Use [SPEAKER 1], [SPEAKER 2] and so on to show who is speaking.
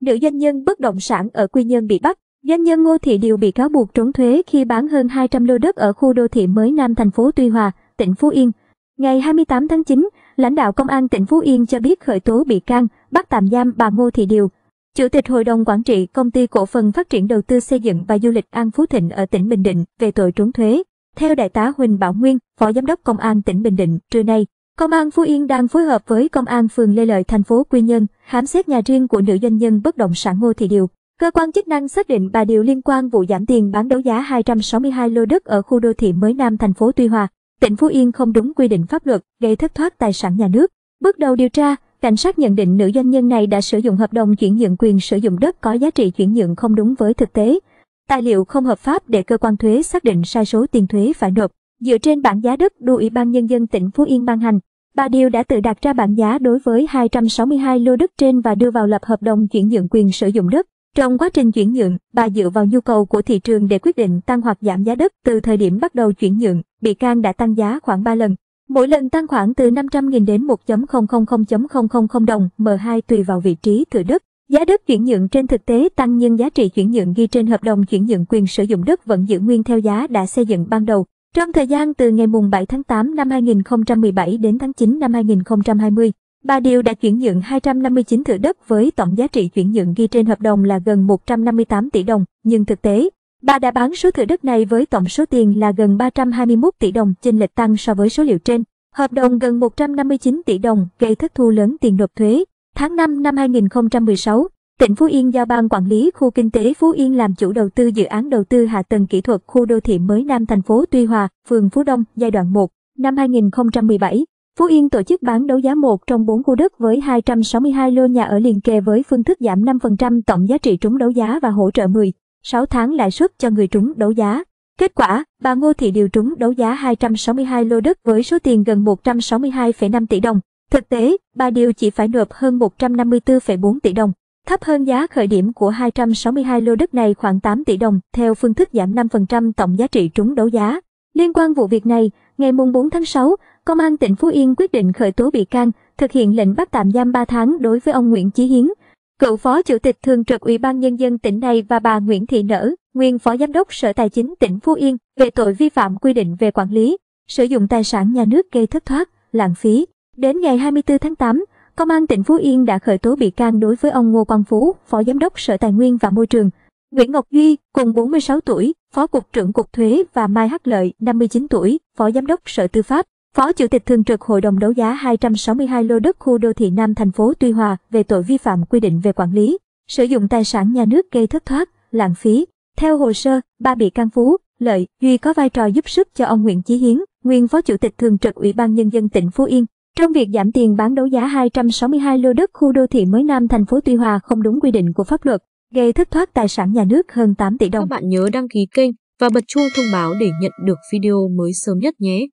[SPEAKER 1] nữ doanh nhân bất động sản ở Quy Nhơn bị bắt. Doanh nhân Ngô Thị Điều bị cáo buộc trốn thuế khi bán hơn 200 lô đất ở khu đô thị mới Nam thành phố Tuy Hòa, tỉnh Phú Yên. Ngày 28 tháng 9, lãnh đạo công an tỉnh Phú Yên cho biết khởi tố bị can, bắt tạm giam bà Ngô Thị Điều. Chủ tịch Hội đồng Quản trị Công ty Cổ phần Phát triển Đầu tư Xây dựng và Du lịch An Phú Thịnh ở tỉnh Bình Định về tội trốn thuế. Theo Đại tá Huỳnh Bảo Nguyên, Phó Giám đốc Công an tỉnh Bình Định, trưa nay, Công an Phú Yên đang phối hợp với Công an phường Lê Lợi thành phố Quy Nhơn khám xét nhà riêng của nữ doanh nhân bất động sản Ngô Thị Điều. Cơ quan chức năng xác định bà Điều liên quan vụ giảm tiền bán đấu giá 262 lô đất ở khu đô thị mới Nam thành phố Tuy Hòa, tỉnh Phú Yên không đúng quy định pháp luật, gây thất thoát tài sản nhà nước. Bước đầu điều tra, cảnh sát nhận định nữ doanh nhân này đã sử dụng hợp đồng chuyển nhượng quyền sử dụng đất có giá trị chuyển nhượng không đúng với thực tế, tài liệu không hợp pháp để cơ quan thuế xác định sai số tiền thuế phải nộp. Dựa trên bảng giá đất do Ủy ban Nhân dân tỉnh Phú Yên ban hành, Bà Điều đã tự đặt ra bảng giá đối với 262 lô đất trên và đưa vào lập hợp đồng chuyển nhượng quyền sử dụng đất. Trong quá trình chuyển nhượng, bà dựa vào nhu cầu của thị trường để quyết định tăng hoặc giảm giá đất. Từ thời điểm bắt đầu chuyển nhượng, bị can đã tăng giá khoảng 3 lần. Mỗi lần tăng khoảng từ 500.000 đến 1.000.000 đồng M2 tùy vào vị trí thửa đất. Giá đất chuyển nhượng trên thực tế tăng nhưng giá trị chuyển nhượng ghi trên hợp đồng chuyển nhượng quyền sử dụng đất vẫn giữ nguyên theo giá đã xây dựng ban đầu. Trong thời gian từ ngày mùng 7 tháng 8 năm 2017 đến tháng 9 năm 2020, Bà Điều đã chuyển nhượng 259 thửa đất với tổng giá trị chuyển nhượng ghi trên hợp đồng là gần 158 tỷ đồng, nhưng thực tế, bà đã bán số thửa đất này với tổng số tiền là gần 321 tỷ đồng trên lệch tăng so với số liệu trên. Hợp đồng gần 159 tỷ đồng gây thất thu lớn tiền nộp thuế. Tháng 5 năm 2016, Tỉnh Phú Yên giao ban quản lý khu kinh tế Phú Yên làm chủ đầu tư dự án đầu tư hạ tầng kỹ thuật khu đô thị mới Nam thành phố Tuy Hòa, phường Phú Đông, giai đoạn 1, năm 2017. Phú Yên tổ chức bán đấu giá một trong bốn khu đất với 262 lô nhà ở liền kề với phương thức giảm 5% tổng giá trị trúng đấu giá và hỗ trợ 10, 6 tháng lãi suất cho người trúng đấu giá. Kết quả, bà Ngô Thị Điều trúng đấu giá 262 lô đất với số tiền gần 162,5 tỷ đồng. Thực tế, bà Điều chỉ phải nộp hơn 154,4 tỷ đồng thấp hơn giá khởi điểm của 262 lô đất này khoảng 8 tỷ đồng theo phương thức giảm 5% tổng giá trị trúng đấu giá. Liên quan vụ việc này, ngày 4 tháng 6, Công an tỉnh Phú Yên quyết định khởi tố bị can, thực hiện lệnh bắt tạm giam 3 tháng đối với ông Nguyễn Chí Hiến, cựu Phó Chủ tịch Thường trực Ủy ban Nhân dân tỉnh này và bà Nguyễn Thị Nở, nguyên Phó Giám đốc Sở Tài chính tỉnh Phú Yên về tội vi phạm quy định về quản lý, sử dụng tài sản nhà nước gây thất thoát, lãng phí. Đến ngày 24 tháng 8, Công an tỉnh Phú Yên đã khởi tố bị can đối với ông Ngô Quang Phú, Phó Giám đốc Sở Tài nguyên và Môi trường, Nguyễn Ngọc Duy, cùng 46 tuổi, Phó Cục trưởng Cục Thuế và Mai Hắc Lợi, 59 tuổi, Phó Giám đốc Sở Tư pháp, Phó Chủ tịch Thường trực Hội đồng đấu giá 262 lô đất khu đô thị Nam thành phố Tuy Hòa về tội vi phạm quy định về quản lý, sử dụng tài sản nhà nước gây thất thoát, lãng phí. Theo hồ sơ, ba bị can Phú, Lợi, Duy có vai trò giúp sức cho ông Nguyễn Chí Hiến, nguyên Phó Chủ tịch Thường trực Ủy ban Nhân dân tỉnh Phú Yên, trong việc giảm tiền bán đấu giá 262 lô đất khu đô thị mới Nam thành phố Tuy Hòa không đúng quy định của pháp luật, gây thất thoát tài sản nhà nước hơn 8 tỷ đồng. Các bạn nhớ đăng ký kênh và bật chuông thông báo để nhận được video mới sớm nhất nhé.